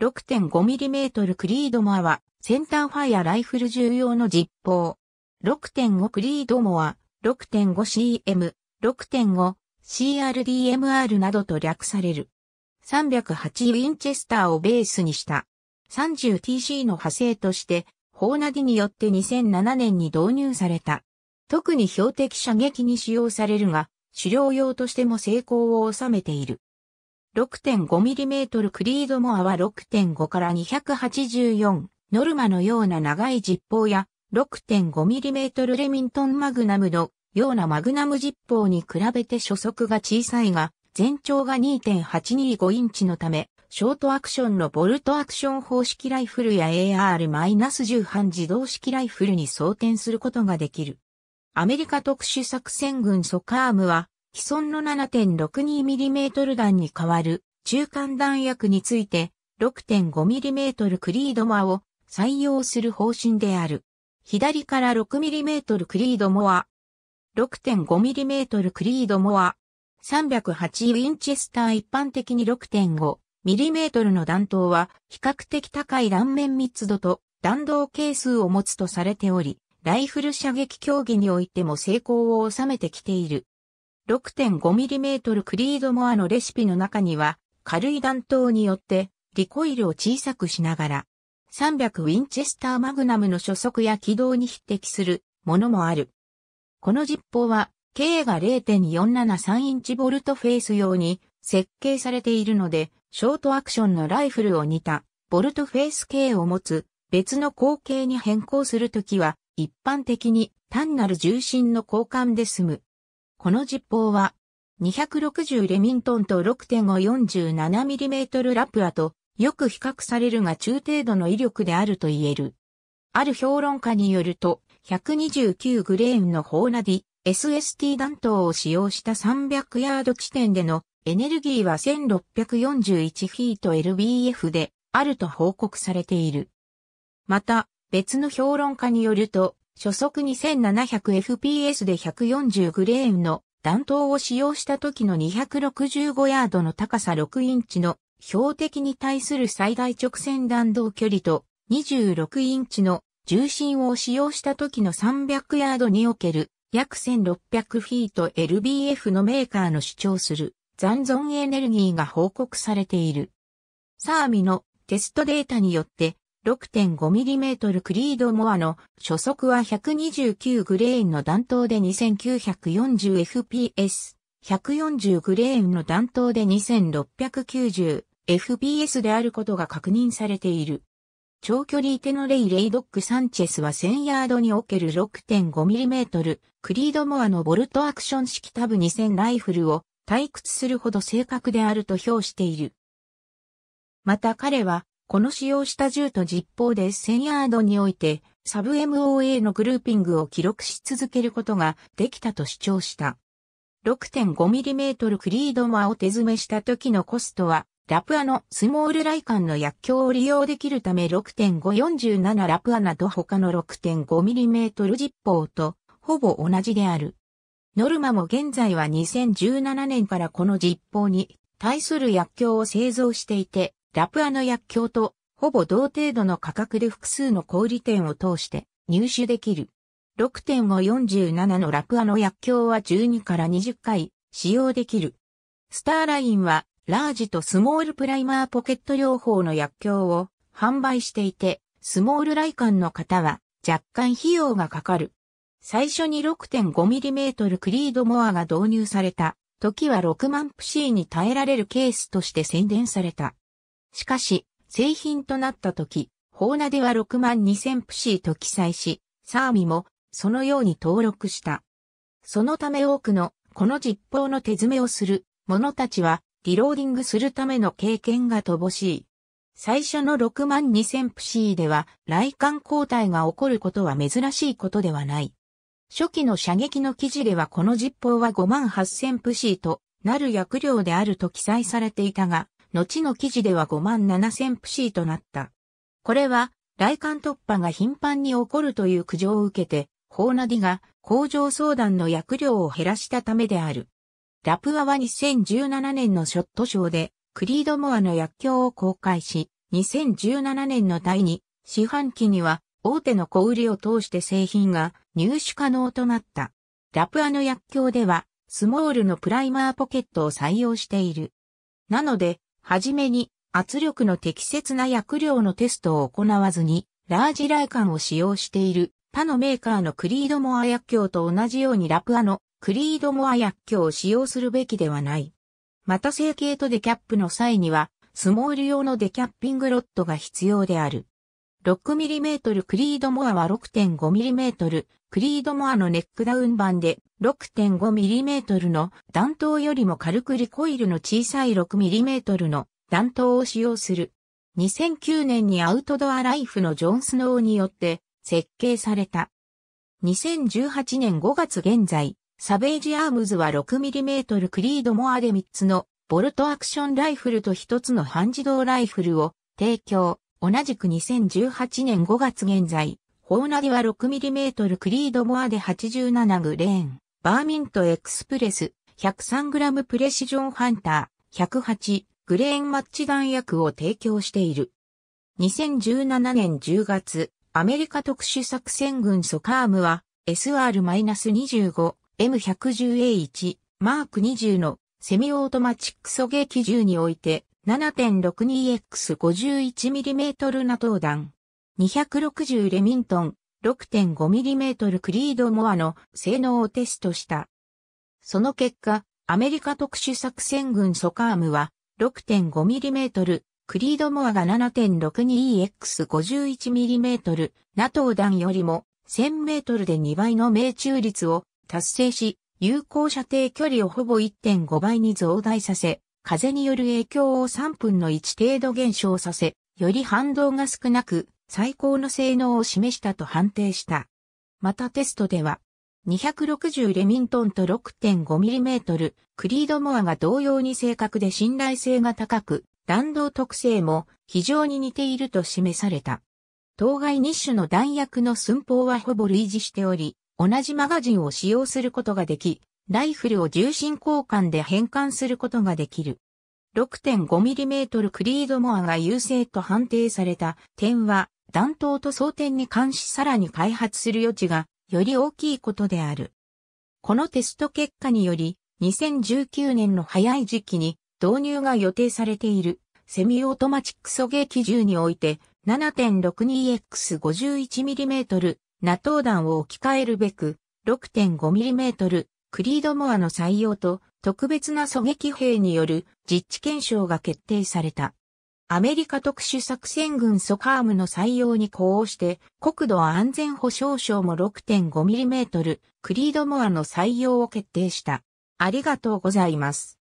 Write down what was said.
6.5mm クリードモアは、センターファイアライフル重要の実砲。6.5クリードモア、6.5CM、6.5、CRDMR などと略される。308ウィンチェスターをベースにした。30TC の派生として、ホーナディによって2007年に導入された。特に標的射撃に使用されるが、狩猟用としても成功を収めている。6.5mm クリードモアは6.5から284、ノルマのような長い実砲や 6.5mm レミントンマグナムのようなマグナム実砲に比べて初速が小さいが、全長が2.825インチのため、ショートアクションのボルトアクション方式ライフルや AR-10 半自動式ライフルに装填することができる。アメリカ特殊作戦軍ソカームは、既存の 7.62mm 弾に代わる中間弾薬について 6.5mm クリードモアを採用する方針である。左から 6mm クリードモア、6.5mm クリードモア、308ウィンチェスター一般的に 6.5mm の弾頭は比較的高い断面密度と弾道係数を持つとされており、ライフル射撃競技においても成功を収めてきている。6.5mm クリードモアのレシピの中には、軽い弾頭によってリコイルを小さくしながら、300ウィンチェスターマグナムの初速や軌道に匹敵するものもある。この実砲は、K が0.473インチボルトフェイス用に設計されているので、ショートアクションのライフルを似たボルトフェイス系を持つ別の口径に変更するときは、一般的に単なる重心の交換で済む。この実砲は、260レミントンと 6.547mm ラプラとよく比較されるが中程度の威力であると言える。ある評論家によると、129グレーンのホーナディ SST 弾頭を使用した300ヤード地点でのエネルギーは1641フィート LBF であると報告されている。また、別の評論家によると、初速 2700fps で140グレーンの弾頭を使用した時の265ヤードの高さ6インチの標的に対する最大直線弾道距離と26インチの重心を使用した時の300ヤードにおける約1600フィート LBF のメーカーの主張する残存エネルギーが報告されている。サーミのテストデータによって 6.5mm クリードモアの初速は129グレーンの弾頭で 2940fps、140グレーンの弾頭で 2690fps であることが確認されている。長距離手のレイ・レイドック・サンチェスは1000ヤードにおける 6.5mm クリードモアのボルトアクション式タブ2000ライフルを退屈するほど正確であると評している。また彼はこの使用した銃と実砲で1000ヤードにおいて、サブ MOA のグルーピングを記録し続けることができたと主張した。6.5mm クリードマを手詰めした時のコストは、ラプアのスモールライカンの薬莢を利用できるため6.547ラプアなど他の 6.5mm 実砲とほぼ同じである。ノルマも現在は2017年からこの実砲に対する薬莢を製造していて、ラプアの薬莢とほぼ同程度の価格で複数の小売店を通して入手できる。6.547のラプアの薬莢は12から20回使用できる。スターラインはラージとスモールプライマーポケット療法の薬莢を販売していて、スモールライカンの方は若干費用がかかる。最初に 6.5mm クリードモアが導入された時は6万プシーに耐えられるケースとして宣伝された。しかし、製品となった時、法名では6万2000プシーと記載し、サーミもそのように登録した。そのため多くのこの実報の手詰めをする者たちはリローディングするための経験が乏しい。最初の6万2000プシーでは、来艦交代が起こることは珍しいことではない。初期の射撃の記事ではこの実報は5万8000プシーとなる薬量であると記載されていたが、後の記事では5万7千プシーとなった。これは、来館突破が頻繁に起こるという苦情を受けて、ホーナディが工場相談の薬量を減らしたためである。ラプアは2017年のショット賞で、クリードモアの薬莢を公開し、2017年の第2四半期には、大手の小売りを通して製品が入手可能となった。ラプアの薬莢では、スモールのプライマーポケットを採用している。なので、はじめに圧力の適切な薬量のテストを行わずに、ラージライカンを使用している他のメーカーのクリードモア薬莢と同じようにラプアのクリードモア薬莢を使用するべきではない。また成形とデキャップの際には、スモール用のデキャッピングロットが必要である。6mm クリードモアは 6.5mm クリードモアのネックダウン版で 6.5mm の弾頭よりも軽くリコイルの小さい 6mm の弾頭を使用する。2009年にアウトドアライフのジョン・スノーによって設計された。2018年5月現在、サベージアームズは 6mm クリードモアで3つのボルトアクションライフルと1つの半自動ライフルを提供。同じく2018年5月現在、ホーナディは 6mm クリードモアで87グレーン、バーミントエクスプレス、103g プレシジョンハンター、108グレーンマッチ弾薬を提供している。2017年10月、アメリカ特殊作戦軍ソカームは SR-25、M110A1、マーク20のセミオートマチック狙撃銃において、7.62X51mm ナトー弾。260レミントン 6.5mm クリードモアの性能をテストした。その結果、アメリカ特殊作戦軍ソカームは 6.5mm クリードモアが7 6 2 x 5 1 m m ナトー弾よりも1000メートルで2倍の命中率を達成し、有効射程距離をほぼ1.5倍に増大させ、風による影響を3分の1程度減少させ、より反動が少なく、最高の性能を示したと判定した。またテストでは、260レミントンと 6.5mm、クリードモアが同様に正確で信頼性が高く、弾道特性も非常に似ていると示された。当該2種の弾薬の寸法はほぼ類似しており、同じマガジンを使用することができ、ライフルを重心交換で変換することができる。6.5mm クリードモアが優勢と判定された点は、弾頭と装填に関しさらに開発する余地がより大きいことである。このテスト結果により、2019年の早い時期に導入が予定されているセミオートマチック狙撃銃において 7.62X51mm ナトウ弾を置き換えるべく 6.5mm クリードモアの採用と特別な狙撃兵による実地検証が決定された。アメリカ特殊作戦軍ソカームの採用に呼応して、国土安全保障省も 6.5mm クリードモアの採用を決定した。ありがとうございます。